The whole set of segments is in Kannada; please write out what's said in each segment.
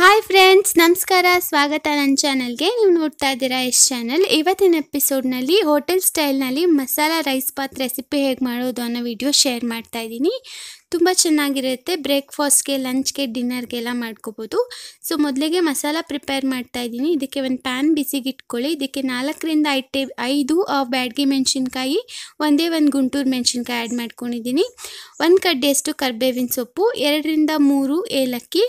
ಹಾಯ್ ಫ್ರೆಂಡ್ಸ್ ನಮಸ್ಕಾರ ಸ್ವಾಗತ ನನ್ನ ಚಾನಲ್ಗೆ ನೀವು ನೋಡ್ತಾ ಇದ್ದೀರಾ ಎಸ್ ಚಾನಲ್ ಇವತ್ತಿನ ಎಪಿಸೋಡ್ನಲ್ಲಿ ಹೋಟೆಲ್ ಸ್ಟೈಲ್ನಲ್ಲಿ ಮಸಾಲ ರೈಸ್ ಪಾತ್ ರೆಸಿಪಿ ಹೇಗೆ ಮಾಡೋದು ಅನ್ನೋ ವಿಡಿಯೋ ಶೇರ್ ಮಾಡ್ತಾ ಇದ್ದೀನಿ ತುಂಬ ಚೆನ್ನಾಗಿರುತ್ತೆ ಬ್ರೇಕ್ಫಾಸ್ಟ್ಗೆ ಲಂಚ್ಗೆ ಡಿನ್ನರ್ಗೆಲ್ಲ ಮಾಡ್ಕೋಬೋದು ಸೊ ಮೊದಲಿಗೆ ಮಸಾಲ ಪ್ರಿಪೇರ್ ಮಾಡ್ತಾ ಇದ್ದೀನಿ ಇದಕ್ಕೆ ಒಂದು ಪ್ಯಾನ್ ಬಿಸಿಗೆ ಇಟ್ಕೊಳ್ಳಿ ಇದಕ್ಕೆ ನಾಲ್ಕರಿಂದ ಐಟೆ ಐದು ಬ್ಯಾಡ್ಗೆ ಮೆಣಸಿನ್ಕಾಯಿ ಒಂದೇ ಒಂದು ಗುಂಟೂರು ಮೆಣಸಿನ್ಕಾಯಿ ಆ್ಯಡ್ ಮಾಡ್ಕೊಂಡಿದ್ದೀನಿ ಒಂದು ಕಡ್ಡೆಯಷ್ಟು ಕರ್ಬೇವಿನ ಸೊಪ್ಪು ಎರಡರಿಂದ ಮೂರು ಏಲಕ್ಕಿ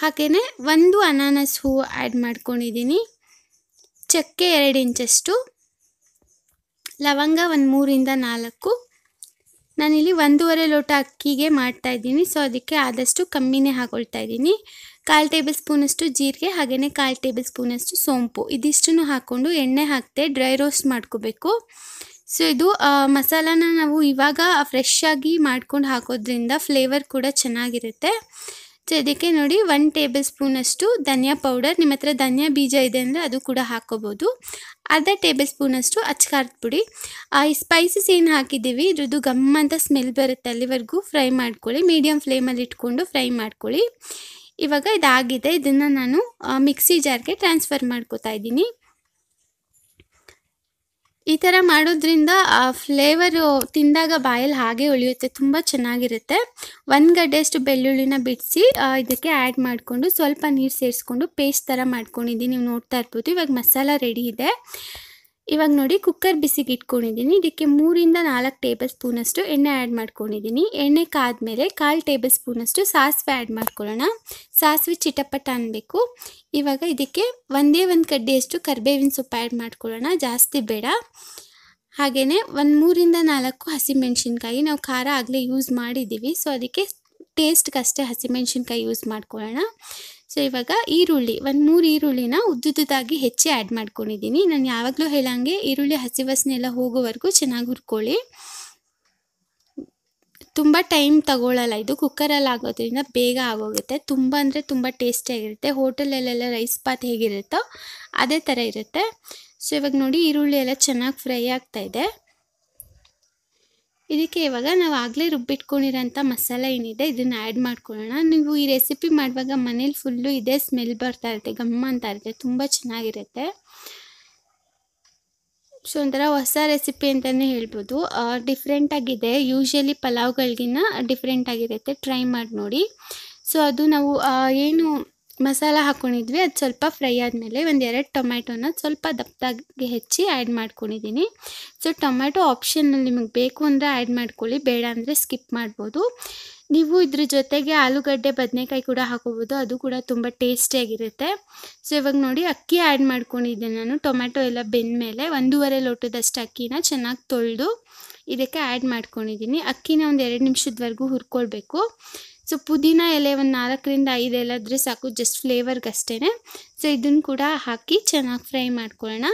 ಹಾಗೆಯೇ ಒಂದು ಅನಾನಸ್ ಹೂವು ಆ್ಯಡ್ ಮಾಡ್ಕೊಂಡಿದ್ದೀನಿ ಚಕ್ಕೆ ಎರಡು ಇಂಚಷ್ಟು ಲವಂಗ ಒಂದು ಮೂರಿಂದ ನಾಲ್ಕು ನಾನಿಲ್ಲಿ ಒಂದೂವರೆ ಲೋಟ ಅಕ್ಕಿಗೆ ಮಾಡ್ತಾ ಇದ್ದೀನಿ ಸೊ ಅದಕ್ಕೆ ಆದಷ್ಟು ಕಮ್ಮಿನೇ ಹಾಕೊಳ್ತಾ ಇದ್ದೀನಿ ಕಾಲು ಟೇಬಲ್ ಸ್ಪೂನಷ್ಟು ಜೀರಿಗೆ ಹಾಗೆಯೇ ಕಾಲು ಟೇಬಲ್ ಸ್ಪೂನಷ್ಟು ಸೋಂಪು ಇದಿಷ್ಟು ಹಾಕ್ಕೊಂಡು ಎಣ್ಣೆ ಹಾಕ್ತೆ ಡ್ರೈ ರೋಸ್ಟ್ ಮಾಡ್ಕೋಬೇಕು ಸೊ ಇದು ಮಸಾಲಾನ ನಾವು ಇವಾಗ ಫ್ರೆಶ್ ಆಗಿ ಮಾಡ್ಕೊಂಡು ಹಾಕೋದ್ರಿಂದ ಫ್ಲೇವರ್ ಕೂಡ ಚೆನ್ನಾಗಿರುತ್ತೆ ಸೊ ಇದಕ್ಕೆ ನೋಡಿ ಒನ್ ಟೇಬಲ್ ಸ್ಪೂನಷ್ಟು ಧನಿಯಾ ಪೌಡರ್ ನಿಮ್ಮ ಹತ್ರ ಧನಿಯಾ ಬೀಜ ಇದೆ ಅಂದರೆ ಅದು ಕೂಡ ಹಾಕ್ಕೋಬೋದು ಅರ್ಧ ಟೇಬಲ್ ಸ್ಪೂನಷ್ಟು ಅಚ್ಕಾರದ ಪುಡಿ ಈ ಸ್ಪೈಸಸ್ ಏನು ಹಾಕಿದ್ದೀವಿ ಇದ್ರದ್ದು ಗಮ್ ಅಂತ ಸ್ಮೆಲ್ ಬರುತ್ತೆ ಅಲ್ಲಿವರೆಗೂ ಫ್ರೈ ಮಾಡ್ಕೊಳ್ಳಿ ಮೀಡಿಯಮ್ ಫ್ಲೇಮಲ್ಲಿ ಇಟ್ಕೊಂಡು ಫ್ರೈ ಮಾಡ್ಕೊಳ್ಳಿ ಇವಾಗ ಇದಾಗಿದೆ ಇದನ್ನು ನಾನು ಮಿಕ್ಸಿ ಜಾರ್ಗೆ ಟ್ರಾನ್ಸ್ಫರ್ ಮಾಡ್ಕೋತಾ ಇದ್ದೀನಿ ಈ ಥರ ಮಾಡೋದ್ರಿಂದ ಆ ಫ್ಲೇವರು ತಿಂದಾಗ ಬಾಯಲ್ಲಿ ಹಾಗೆ ಉಳಿಯುತ್ತೆ ತುಂಬ ಚೆನ್ನಾಗಿರುತ್ತೆ ಒಂದು ಗಡ್ಡೆಯಷ್ಟು ಬೆಳ್ಳುಳ್ಳಿನ ಬಿಡಿಸಿ ಇದಕ್ಕೆ ಆ್ಯಡ್ ಮಾಡಿಕೊಂಡು ಸ್ವಲ್ಪ ನೀರು ಸೇರಿಸ್ಕೊಂಡು ಪೇಸ್ಟ್ ಥರ ಮಾಡ್ಕೊಂಡಿದ್ದೀನಿ ನೀವು ನೋಡ್ತಾ ಇರ್ಬೋದು ಇವಾಗ ಮಸಾಲ ರೆಡಿ ಇದೆ ಇವಾಗ ನೋಡಿ ಕುಕ್ಕರ್ ಬಿಸಿಗೆ ಇಟ್ಕೊಂಡಿದ್ದೀನಿ ಇದಕ್ಕೆ ಮೂರಿಂದ ನಾಲ್ಕು ಟೇಬಲ್ ಸ್ಪೂನಷ್ಟು ಎಣ್ಣೆ ಆ್ಯಡ್ ಮಾಡ್ಕೊಂಡಿದ್ದೀನಿ ಎಣ್ಣೆ ಕಾದ್ಮೇಲೆ ಕಾಲು ಟೇಬಲ್ ಸ್ಪೂನಷ್ಟು ಸಾಸಿವೆ ಆ್ಯಡ್ ಮಾಡ್ಕೊಳ್ಳೋಣ ಸಾಸಿವೆ ಚಿಟಪಟ ಅನ್ನಬೇಕು ಇವಾಗ ಇದಕ್ಕೆ ಒಂದೇ ಒಂದು ಕಡ್ಡಿಯಷ್ಟು ಕರ್ಬೇವಿನ ಸೊಪ್ಪು ಆ್ಯಡ್ ಮಾಡ್ಕೊಳ್ಳೋಣ ಜಾಸ್ತಿ ಬೇಡ ಹಾಗೆಯೇ ಒಂದು ಮೂರಿಂದ ನಾಲ್ಕು ಹಸಿಮೆಣ್ಸಿನ್ಕಾಯಿ ನಾವು ಖಾರ ಆಗಲೇ ಯೂಸ್ ಮಾಡಿದ್ದೀವಿ ಸೊ ಅದಕ್ಕೆ ಟೇಸ್ಟ್ಗಷ್ಟೇ ಹಸಿಮೆಣ್ಸಿನ್ಕಾಯಿ ಯೂಸ್ ಮಾಡ್ಕೊಳ್ಳೋಣ ಸೊ ಇವಾಗ ಈರುಳ್ಳಿ ಒಂದು ಮೂರು ಈರುಳ್ಳಿನ ಉದ್ದುದ್ದಾಗಿ ಹೆಚ್ಚಿ ಆ್ಯಡ್ ಮಾಡ್ಕೊಂಡಿದ್ದೀನಿ ನಾನು ಯಾವಾಗಲೂ ಹೇಳಂಗೆ ಈರುಳ್ಳಿ ಹಸಿ ವಾಸನೆಲ್ಲ ಹೋಗೋವರೆಗೂ ಚೆನ್ನಾಗಿ ಹುರ್ಕೊಳ್ಳಿ ತುಂಬ ಟೈಮ್ ತಗೊಳ್ಳಲ್ಲ ಇದು ಕುಕ್ಕರಲ್ಲಿ ಆಗೋದ್ರಿಂದ ಬೇಗ ಆಗೋಗುತ್ತೆ ತುಂಬ ಅಂದರೆ ತುಂಬ ಟೇಸ್ಟಿಯಾಗಿರುತ್ತೆ ಹೋಟೆಲಲ್ಲೆಲ್ಲ ರೈಸ್ ಪಾತ್ ಹೇಗಿರುತ್ತೋ ಅದೇ ಥರ ಇರುತ್ತೆ ಸೊ ಇವಾಗ ನೋಡಿ ಈರುಳ್ಳಿ ಎಲ್ಲ ಚೆನ್ನಾಗಿ ಫ್ರೈ ಆಗ್ತಾಯಿದೆ ಇದಕ್ಕೆ ಇವಾಗ ನಾವು ಆಗಲೇ ರುಬ್ಬಿಟ್ಕೊಂಡಿರೋಂಥ ಮಸಾಲೆ ಏನಿದೆ ಇದನ್ನು ಆ್ಯಡ್ ಮಾಡ್ಕೊಳ್ಳೋಣ ನೀವು ಈ ರೆಸಿಪಿ ಮಾಡುವಾಗ ಮನೇಲಿ ಫುಲ್ಲು ಇದೇ ಸ್ಮೆಲ್ ಬರ್ತಾ ಇರುತ್ತೆ ಘಮ್ಮ ಅಂತ ಇರುತ್ತೆ ತುಂಬ ಚೆನ್ನಾಗಿರುತ್ತೆ ಸೊ ಒಂಥರ ಹೊಸ ರೆಸಿಪಿ ಅಂತಲೇ ಹೇಳ್ಬೋದು ಡಿಫ್ರೆಂಟಾಗಿದೆ ಯೂಶಲಿ ಪಲಾವ್ಗಳಿಗಿನ್ನ ಡಿಫ್ರೆಂಟಾಗಿರುತ್ತೆ ಟ್ರೈ ಮಾಡಿ ನೋಡಿ ಸೊ ಅದು ನಾವು ಏನು ಮಸಾಲ ಹಾಕ್ಕೊಂಡಿದ್ವಿ ಅದು ಸ್ವಲ್ಪ ಫ್ರೈ ಆದಮೇಲೆ ಒಂದು ಎರಡು ಟೊಮ್ಯಾಟೋನ ಸ್ವಲ್ಪ ದಪ್ಪದಾಗಿ ಹೆಚ್ಚಿ ಆ್ಯಡ್ ಮಾಡ್ಕೊಂಡಿದ್ದೀನಿ ಸೊ ಟೊಮ್ಯಾಟೊ ಆಪ್ಷನ್ನಲ್ಲಿ ನಿಮಗೆ ಬೇಕು ಅಂದರೆ ಆ್ಯಡ್ ಮಾಡ್ಕೊಳ್ಳಿ ಬೇಡ ಅಂದರೆ ಸ್ಕಿಪ್ ಮಾಡ್ಬೋದು ನೀವು ಇದ್ರ ಜೊತೆಗೆ ಆಲೂಗಡ್ಡೆ ಬದನೆಕಾಯಿ ಕೂಡ ಹಾಕೋಬೋದು ಅದು ಕೂಡ ತುಂಬ ಟೇಸ್ಟಿಯಾಗಿರುತ್ತೆ ಸೊ ಇವಾಗ ನೋಡಿ ಅಕ್ಕಿ ಆ್ಯಡ್ ಮಾಡ್ಕೊಂಡಿದ್ದೆ ನಾನು ಟೊಮ್ಯಾಟೊ ಎಲ್ಲ ಬೆಂದ ಮೇಲೆ ಒಂದೂವರೆ ಲೋಟದಷ್ಟು ಅಕ್ಕಿನ ಚೆನ್ನಾಗಿ ತೊಳೆದು ಇದಕ್ಕೆ ಆ್ಯಡ್ ಮಾಡ್ಕೊಂಡಿದ್ದೀನಿ ಅಕ್ಕಿನ ಒಂದು ಎರಡು ನಿಮಿಷದವರೆಗೂ ಹುರ್ಕೊಳ್ಬೇಕು ಸೊ ಪುದೀನ ಎಲೆ ಒಂದು ನಾಲ್ಕರಿಂದ ಐದು ಎಲೆ ಸಾಕು ಜಸ್ಟ್ ಫ್ಲೇವರ್ಗಷ್ಟೇ ಸೊ ಇದನ್ನು ಕೂಡ ಹಾಕಿ ಚೆನ್ನಾಗಿ ಫ್ರೈ ಮಾಡ್ಕೊಳ್ಳೋಣ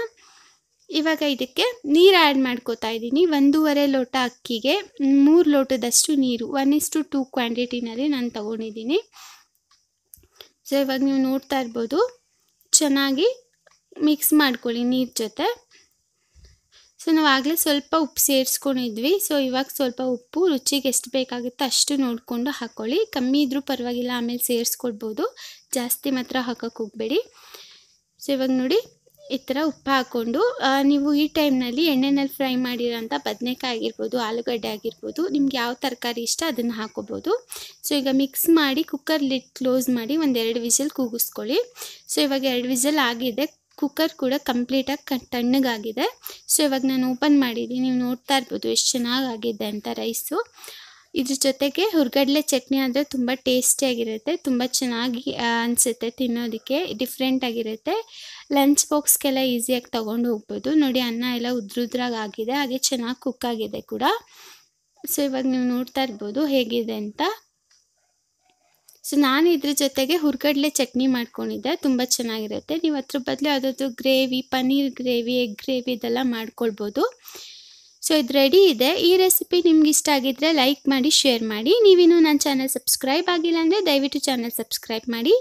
ಇವಾಗ ಇದಕ್ಕೆ ನೀರು ಆ್ಯಡ್ ಮಾಡ್ಕೋತಾ ಇದ್ದೀನಿ ಒಂದೂವರೆ ಲೋಟ ಅಕ್ಕಿಗೆ ಮೂರು ಲೋಟದಷ್ಟು ನೀರು ಒನ್ ಇಸ್ ಟು ಟೂ ಕ್ವಾಂಟಿಟಿನಲ್ಲಿ ನಾನು ತೊಗೊಂಡಿದ್ದೀನಿ ಸೊ ಇವಾಗ ನೀವು ನೋಡ್ತಾ ಇರ್ಬೋದು ಚೆನ್ನಾಗಿ ಮಿಕ್ಸ್ ಮಾಡ್ಕೊಳ್ಳಿ ನೀರು ಜೊತೆ ಸೊ ನಾವು ಆಗಲೇ ಸ್ವಲ್ಪ ಉಪ್ಪು ಸೇರಿಸ್ಕೊಂಡಿದ್ವಿ ಸೊ ಇವಾಗ ಸ್ವಲ್ಪ ಉಪ್ಪು ರುಚಿಗೆ ಎಷ್ಟು ಬೇಕಾಗುತ್ತೆ ಅಷ್ಟು ನೋಡಿಕೊಂಡು ಹಾಕ್ಕೊಳ್ಳಿ ಕಮ್ಮಿ ಇದ್ರೂ ಪರವಾಗಿಲ್ಲ ಆಮೇಲೆ ಸೇರಿಸ್ಕೊಡ್ಬೋದು ಜಾಸ್ತಿ ಮಾತ್ರ ಹಾಕೋಕ್ಕೆ ಹೋಗಬೇಡಿ ಸೊ ಇವಾಗ ನೋಡಿ ಈ ಥರ ಉಪ್ಪು ಹಾಕ್ಕೊಂಡು ನೀವು ಈ ಟೈಮ್ನಲ್ಲಿ ಎಣ್ಣೆನಲ್ಲಿ ಫ್ರೈ ಮಾಡಿರೋಂಥ ಬದನೆಕಾಯಿ ಆಗಿರ್ಬೋದು ಆಲೂಗಡ್ಡೆ ಆಗಿರ್ಬೋದು ನಿಮ್ಗೆ ಯಾವ ತರಕಾರಿ ಇಷ್ಟ ಅದನ್ನು ಹಾಕೋಬೋದು ಸೊ ಈಗ ಮಿಕ್ಸ್ ಮಾಡಿ ಕುಕ್ಕರ್ ಲಿಡ್ ಕ್ಲೋಸ್ ಮಾಡಿ ಒಂದೆರಡು ವಿಸಲ್ ಕೂಗಿಸ್ಕೊಳ್ಳಿ ಸೊ ಇವಾಗ ಎರಡು ವಿಸಲ್ ಆಗಿದೆ ಕುಕ್ಕರ್ ಕೂಡ ಕಂಪ್ಲೀಟಾಗಿ ಕ ತಣ್ಣಗಾಗಿದೆ ಸೊ ಇವಾಗ ನಾನು ಓಪನ್ ಮಾಡಿದ್ದೀನಿ ನೀವು ನೋಡ್ತಾ ಇರ್ಬೋದು ಎಷ್ಟು ಚೆನ್ನಾಗಾಗಿದೆ ಅಂತ ರೈಸು ಇದ್ರ ಜೊತೆಗೆ ಹುರ್ಗಡ್ಲೆ ಚಟ್ನಿ ಅಂದರೆ ತುಂಬ ಟೇಸ್ಟಿಯಾಗಿರುತ್ತೆ ತುಂಬ ಚೆನ್ನಾಗಿ ಅನಿಸುತ್ತೆ ತಿನ್ನೋದಕ್ಕೆ ಆಗಿರುತ್ತೆ ಲಂಚ್ ಬಾಕ್ಸ್ಗೆಲ್ಲ ಈಸಿಯಾಗಿ ತೊಗೊಂಡು ಹೋಗ್ಬೋದು ನೋಡಿ ಅನ್ನ ಎಲ್ಲ ಉದ್ರುದ್ರಾಗ ಆಗಿದೆ ಹಾಗೆ ಚೆನ್ನಾಗಿ ಕುಕ್ ಆಗಿದೆ ಕೂಡ ಸೊ ಇವಾಗ ನೀವು ನೋಡ್ತಾ ಇರ್ಬೋದು ಹೇಗಿದೆ ಅಂತ ಸೊ ನಾನು ಇದ್ರ ಜೊತೆಗೆ ಹುರ್ಗಡ್ಲೆ ಚಟ್ನಿ ಮಾಡ್ಕೊಂಡಿದ್ದೆ ತುಂಬ ಚೆನ್ನಾಗಿರುತ್ತೆ ನೀವು ಅದ್ರ ಬದಲು ಯಾವುದಾದ್ರು gravy paneer gravy egg gravy ಇದೆಲ್ಲ ಮಾಡ್ಕೊಳ್ಬೋದು ಸೊ ಇದು ರೆಡಿ ಇದೆ ಈ ರೆಸಿಪಿ ನಿಮ್ಗೆ ಇಷ್ಟ ಆಗಿದ್ರೆ ಲೈಕ್ ಮಾಡಿ ಶೇರ್ ಮಾಡಿ ನೀವಿನ್ನೂ ನನ್ನ ಚಾನಲ್ ಸಬ್ಸ್ಕ್ರೈಬ್ ಆಗಿಲ್ಲ ಅಂದರೆ ದಯವಿಟ್ಟು ಚಾನಲ್ ಸಬ್ಸ್ಕ್ರೈಬ್ ಮಾಡಿ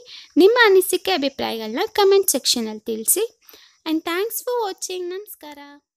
ನಿಮ್ಮ ಅನಿಸಿಕೆ ಅಭಿಪ್ರಾಯಗಳನ್ನ ಕಮೆಂಟ್ ಸೆಕ್ಷನಲ್ಲಿ ತಿಳಿಸಿ ಆ್ಯಂಡ್ ಥ್ಯಾಂಕ್ಸ್ ಫಾರ್ ವಾಚಿಂಗ್ ನಮಸ್ಕಾರ